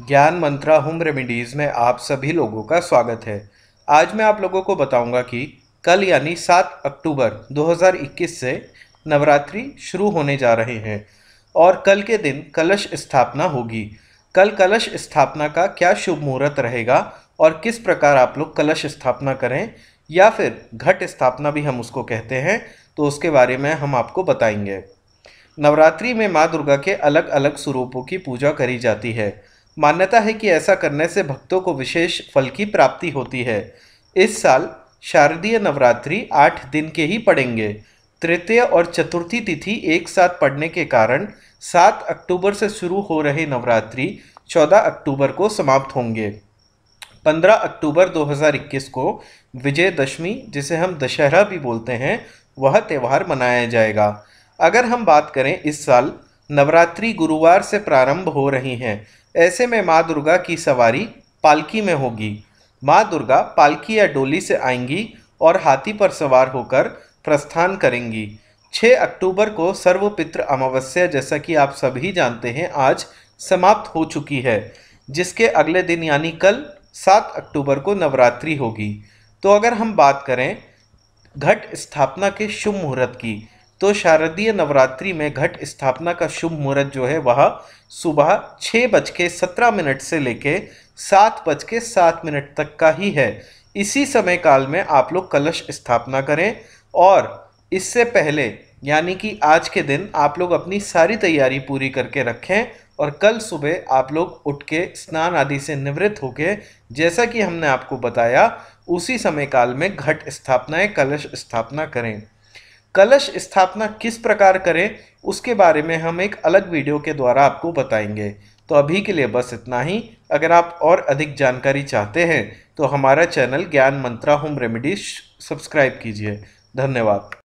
ज्ञान मंत्रा home remedies में आप सभी लोगों का स्वागत है आज मैं आप लोगों को बताऊंगा कि कल यानी 7 अक्टूबर 2021 से नवरात्रि शुरू होने जा रहे हैं और कल के दिन कलश स्थापना होगी कल कलश स्थापना का क्या शुभ मुहूर्त रहेगा और किस प्रकार आप लोग कलश स्थापना करें या फिर घट स्थापना भी हम उसको कहते हैं तो उसके बारे में हम आपको बताएंगे नवरात्रि में माँ दुर्गा के अलग अलग स्वरूपों की पूजा करी जाती है मान्यता है कि ऐसा करने से भक्तों को विशेष फल की प्राप्ति होती है इस साल शारदीय नवरात्रि आठ दिन के ही पड़ेंगे तृतीय और चतुर्थी तिथि एक साथ पड़ने के कारण सात अक्टूबर से शुरू हो रहे नवरात्रि चौदह अक्टूबर को समाप्त होंगे पंद्रह अक्टूबर 2021 को विजयदशमी जिसे हम दशहरा भी बोलते हैं वह त्यौहार मनाया जाएगा अगर हम बात करें इस साल नवरात्रि गुरुवार से प्रारंभ हो रही हैं ऐसे में माँ दुर्गा की सवारी पालकी में होगी माँ दुर्गा पालकी या डोली से आएंगी और हाथी पर सवार होकर प्रस्थान करेंगी 6 अक्टूबर को सर्वपित्र अमावस्या जैसा कि आप सभी जानते हैं आज समाप्त हो चुकी है जिसके अगले दिन यानी कल 7 अक्टूबर को नवरात्रि होगी तो अगर हम बात करें घट स्थापना के शुभ मुहूर्त की तो शारदीय नवरात्रि में घट स्थापना का शुभ मुहूर्त जो है वह सुबह छः बज के सत्रह मिनट से लेके सात बज के सात मिनट तक का ही है इसी समय काल में आप लोग कलश स्थापना करें और इससे पहले यानी कि आज के दिन आप लोग अपनी सारी तैयारी पूरी करके रखें और कल सुबह आप लोग उठ के स्नान आदि से निवृत्त होके जैसा कि हमने आपको बताया उसी समय काल में घट स्थापनाएँ कलश स्थापना करें कलश स्थापना किस प्रकार करें उसके बारे में हम एक अलग वीडियो के द्वारा आपको बताएंगे तो अभी के लिए बस इतना ही अगर आप और अधिक जानकारी चाहते हैं तो हमारा चैनल ज्ञान मंत्रा होम रेमेडीज सब्सक्राइब कीजिए धन्यवाद